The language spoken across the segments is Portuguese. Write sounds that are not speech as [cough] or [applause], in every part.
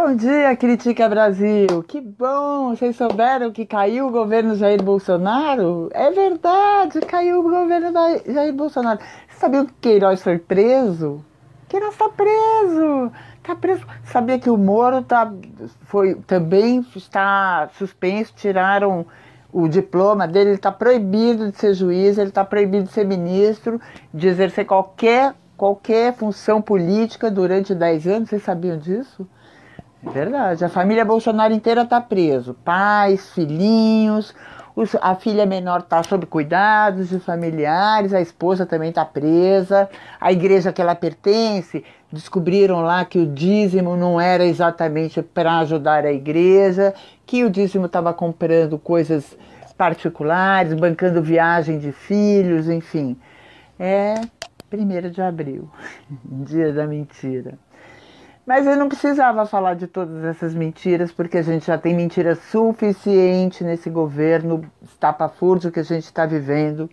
Bom dia, Critica Brasil! Que bom! Vocês souberam que caiu o governo Jair Bolsonaro? É verdade, caiu o governo Jair Bolsonaro. Vocês sabiam que Queiroz foi preso? Queiroz está preso! Está preso. Sabia que o Moro tá, foi, também está suspenso, tiraram o diploma dele, ele está proibido de ser juiz, ele está proibido de ser ministro, de exercer qualquer, qualquer função política durante 10 anos. Vocês sabiam disso? É verdade. A família Bolsonaro inteira tá preso. Pais, filhinhos, os, a filha menor tá sob cuidados de familiares, a esposa também tá presa. A igreja que ela pertence, descobriram lá que o dízimo não era exatamente para ajudar a igreja, que o dízimo estava comprando coisas particulares, bancando viagem de filhos, enfim. É 1 de abril, [laughs] dia da mentira. Mas eu não precisava falar de todas essas mentiras, porque a gente já tem mentira suficiente nesse governo estapafúrdio que a gente está vivendo.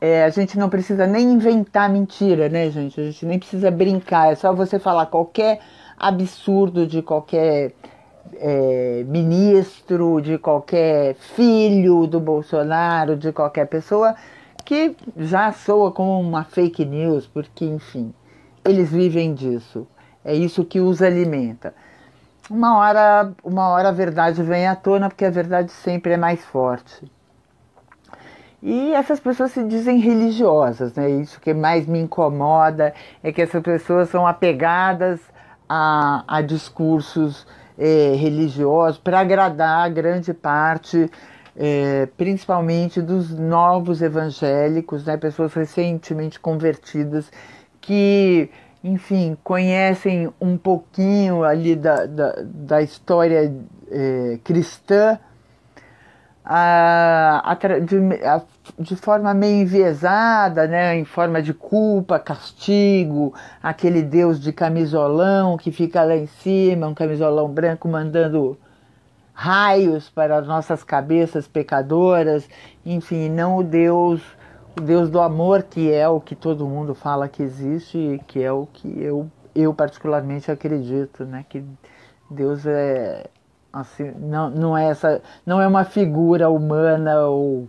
É, a gente não precisa nem inventar mentira, né, gente? A gente nem precisa brincar. É só você falar qualquer absurdo de qualquer é, ministro, de qualquer filho do Bolsonaro, de qualquer pessoa, que já soa como uma fake news, porque, enfim, eles vivem disso. É isso que os alimenta. Uma hora, uma hora a verdade vem à tona, porque a verdade sempre é mais forte. E essas pessoas se dizem religiosas, né? Isso que mais me incomoda é que essas pessoas são apegadas a, a discursos é, religiosos para agradar a grande parte, é, principalmente dos novos evangélicos, né? Pessoas recentemente convertidas que enfim, conhecem um pouquinho ali da, da, da história é, cristã a, a, de, a, de forma meio enviesada, né, em forma de culpa, castigo, aquele Deus de camisolão que fica lá em cima, um camisolão branco mandando raios para as nossas cabeças pecadoras, enfim, não o Deus Deus do amor, que é o que todo mundo fala que existe e que é o que eu, eu particularmente acredito, né? Que Deus é assim, não, não é essa, não é uma figura humana ou,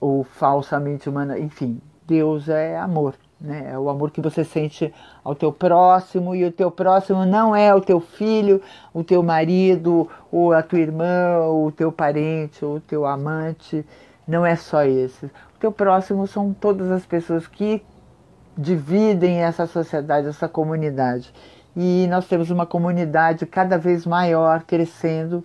ou falsamente humana, enfim, Deus é amor, né? É o amor que você sente ao teu próximo e o teu próximo não é o teu filho, o teu marido, ou a tua irmã, ou o teu parente, ou o teu amante não é só esses. O teu próximo são todas as pessoas que dividem essa sociedade, essa comunidade. E nós temos uma comunidade cada vez maior crescendo,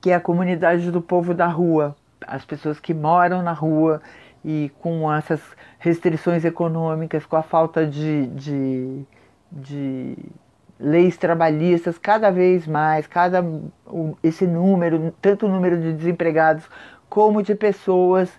que é a comunidade do povo da rua, as pessoas que moram na rua e com essas restrições econômicas, com a falta de, de, de leis trabalhistas, cada vez mais, cada esse número, tanto o número de desempregados como de pessoas,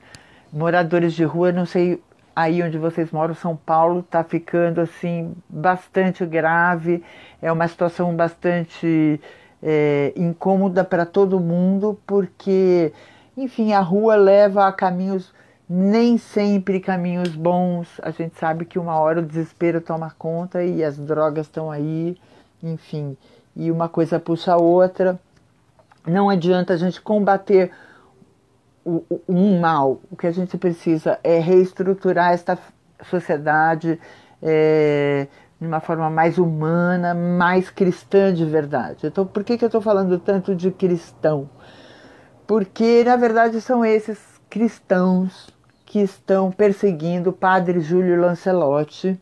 moradores de rua, não sei aí onde vocês moram, São Paulo, está ficando assim bastante grave, é uma situação bastante é, incômoda para todo mundo, porque, enfim, a rua leva a caminhos nem sempre caminhos bons. A gente sabe que uma hora o desespero toma conta e as drogas estão aí, enfim, e uma coisa puxa a outra. Não adianta a gente combater um mal. O que a gente precisa é reestruturar esta sociedade é, de uma forma mais humana, mais cristã de verdade. Então, por que, que eu estou falando tanto de cristão? Porque, na verdade, são esses cristãos que estão perseguindo o padre Júlio Lancelotti.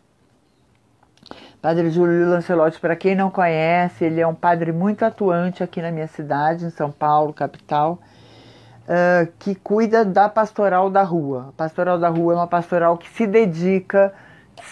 Padre Júlio Lancelotti, para quem não conhece, ele é um padre muito atuante aqui na minha cidade, em São Paulo, capital uh, que cuida da pastoral da rua. A pastoral da rua é uma pastoral que se dedica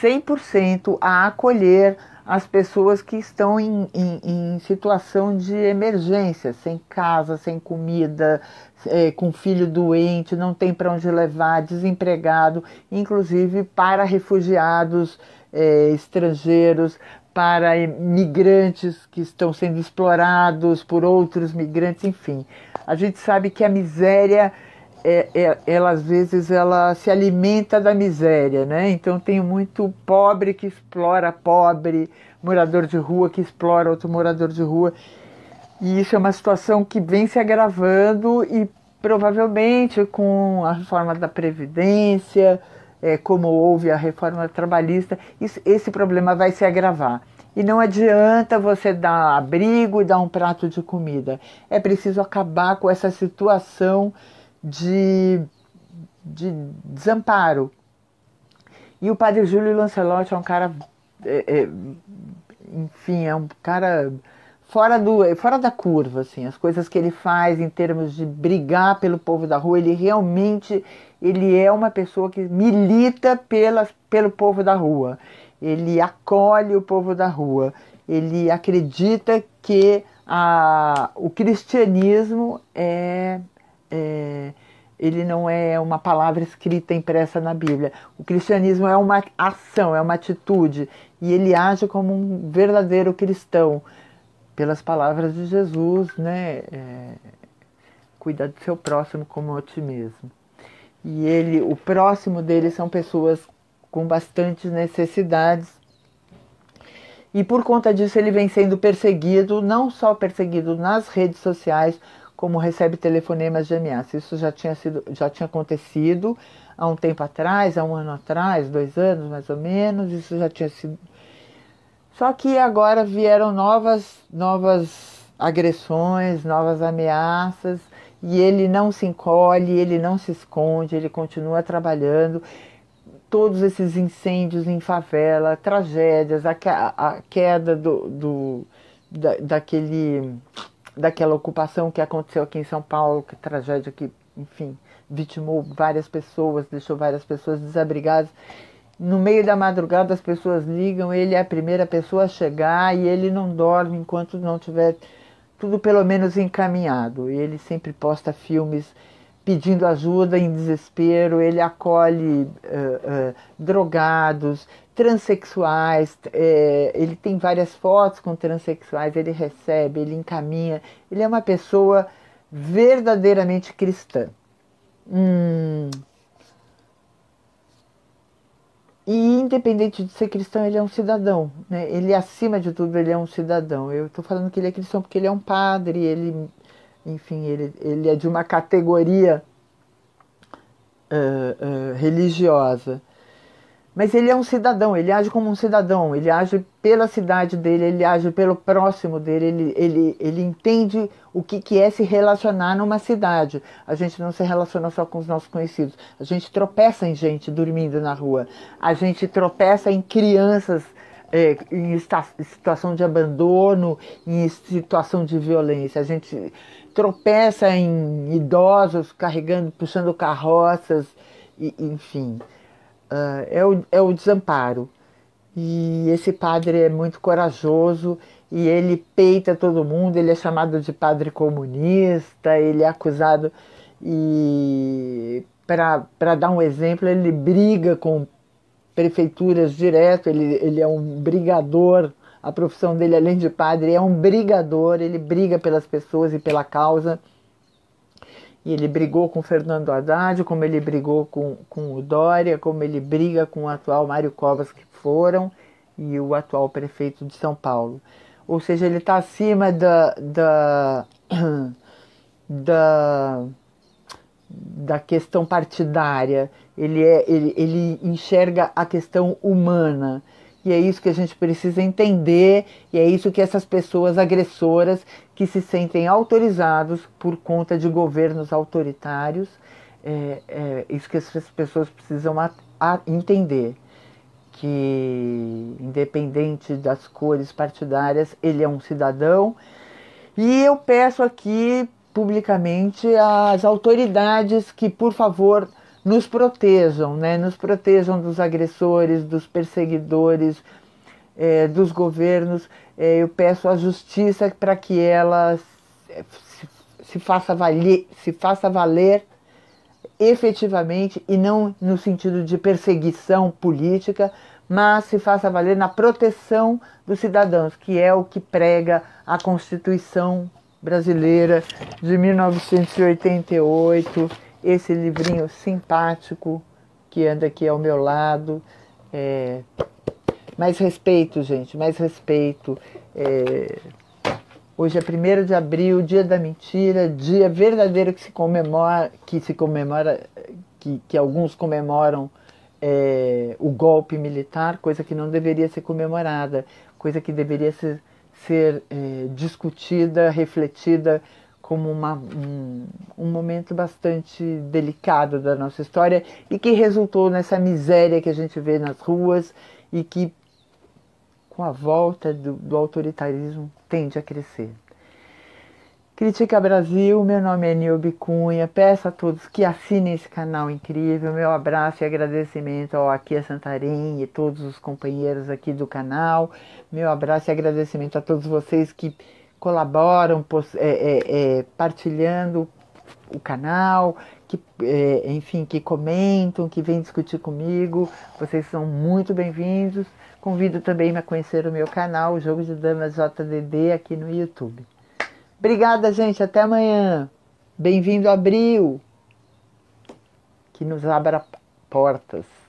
100% a acolher as pessoas que estão em, em, em, situação de emergência, sem casa, sem comida, é, com filho doente, não tem para onde levar, desempregado, inclusive para refugiados é, estrangeiros, para migrantes que estão sendo explorados por outros migrantes, enfim. A gente sabe que a miséria, é, é, ela às vezes ela se alimenta da miséria, né? Então tem muito pobre que explora pobre, morador de rua que explora outro morador de rua. E isso é uma situação que vem se agravando e provavelmente com a reforma da Previdência, é, como houve a reforma trabalhista, isso, esse problema vai se agravar. E não adianta você dar abrigo e dar um prato de comida. É preciso acabar com essa situação de, de desamparo. E o padre Júlio Lancelotti é um cara. É, é, enfim, é um cara fora, do, é, fora da curva, assim, as coisas que ele faz em termos de brigar pelo povo da rua, ele realmente ele é uma pessoa que milita pela pelo povo da rua ele acolhe o povo da rua, ele acredita que a, o cristianismo é, é ele não é uma palavra escrita impressa na Bíblia. O cristianismo é uma ação, é uma atitude e ele age como um verdadeiro cristão pelas palavras de Jesus, né? É, cuidar do seu próximo como a ti mesmo. E ele, o próximo dele são pessoas com bastantes necessidades. E por conta disso ele vem sendo perseguido, não só perseguido nas redes sociais, como recebe telefonemas de ameaça. Isso já tinha, sido, já tinha acontecido há um tempo atrás, há um ano atrás, dois anos mais ou menos, isso já tinha sido. Só que agora vieram novas, novas agressões, novas ameaças, e ele não se encolhe, ele não se esconde, ele continua trabalhando, todos esses incêndios em favela, tragédias, a, a queda do, do da, daquele, daquela ocupação que aconteceu aqui em São Paulo, que tragédia que, enfim, vitimou várias pessoas, deixou várias pessoas desabrigadas. No meio da madrugada as pessoas ligam, ele é a primeira pessoa a chegar e ele não dorme enquanto não tiver tudo pelo menos encaminhado. E ele sempre posta filmes pedindo ajuda em desespero, ele acolhe uh, uh, drogados, transexuais, eh, ele tem várias fotos com transexuais, ele recebe, ele encaminha, ele é uma pessoa verdadeiramente cristã. Hum. E independente de ser cristão, ele é um cidadão. Né? Ele, acima de tudo, ele é um cidadão. Eu estou falando que ele é cristão porque ele é um padre, ele enfim, ele, ele é de uma categoria uh, uh, religiosa. Mas ele é um cidadão, ele age como um cidadão, ele age pela cidade dele, ele age pelo próximo dele, ele, ele, ele entende o que, que é se relacionar numa cidade. A gente não se relaciona só com os nossos conhecidos, a gente tropeça em gente dormindo na rua, a gente tropeça em crianças é, em situação de abandono, em situação de violência. A gente tropeça em idosos carregando, puxando carroças, e, enfim, uh, é, o, é o desamparo. E esse padre é muito corajoso e ele peita todo mundo, ele é chamado de padre comunista, ele é acusado e para dar um exemplo, ele briga com prefeituras direto, ele, ele é um brigador, a profissão dele, além de padre, é um brigador, ele briga pelas pessoas e pela causa. E ele brigou com Fernando Haddad, como ele brigou com, com o Dória, como ele briga com o atual Mário Covas, que foram, e o atual prefeito de São Paulo. Ou seja, ele está acima da, da, [clears throat] da, da questão partidária ele, é, ele, ele enxerga a questão humana. E é isso que a gente precisa entender, e é isso que essas pessoas agressoras que se sentem autorizados por conta de governos autoritários, é, é isso que essas pessoas precisam a, a entender. Que, independente das cores partidárias, ele é um cidadão. E eu peço aqui publicamente às autoridades que, por favor, nos protejam, né? nos protejam dos agressores, dos perseguidores, é, dos governos. É, eu peço à justiça para que ela se, se, faça valer, se faça valer efetivamente e não no sentido de perseguição política, mas se faça valer na proteção dos cidadãos, que é o que prega a Constituição brasileira de 1988 esse livrinho simpático que anda aqui ao meu lado. É, mais respeito, gente, mais respeito. É, hoje é 1 de abril, dia da mentira, dia verdadeiro que se comemora, que se comemora, que, que alguns comemoram é, o golpe militar, coisa que não deveria ser comemorada, coisa que deveria ser, ser é, discutida, refletida como uma, um, um, momento bastante delicado da nossa história e que resultou nessa miséria que a gente vê nas ruas e que, com a volta do, do autoritarismo, tende a crescer. Critica Brasil, meu nome é Nilbe Cunha, peço a todos que assinem esse canal incrível, meu abraço e agradecimento ao Aqui a é Santarém e todos os companheiros aqui do canal, meu abraço e agradecimento a todos vocês que colaboram, post, é, é, é, partilhando o canal, que, é, enfim, que comentam, que vêm discutir comigo. Vocês são muito bem-vindos. Convido também a conhecer o meu canal, o Jogo de Damas JDD, aqui no YouTube. Obrigada, gente. Até amanhã. Bem-vindo Abril, que nos abra portas.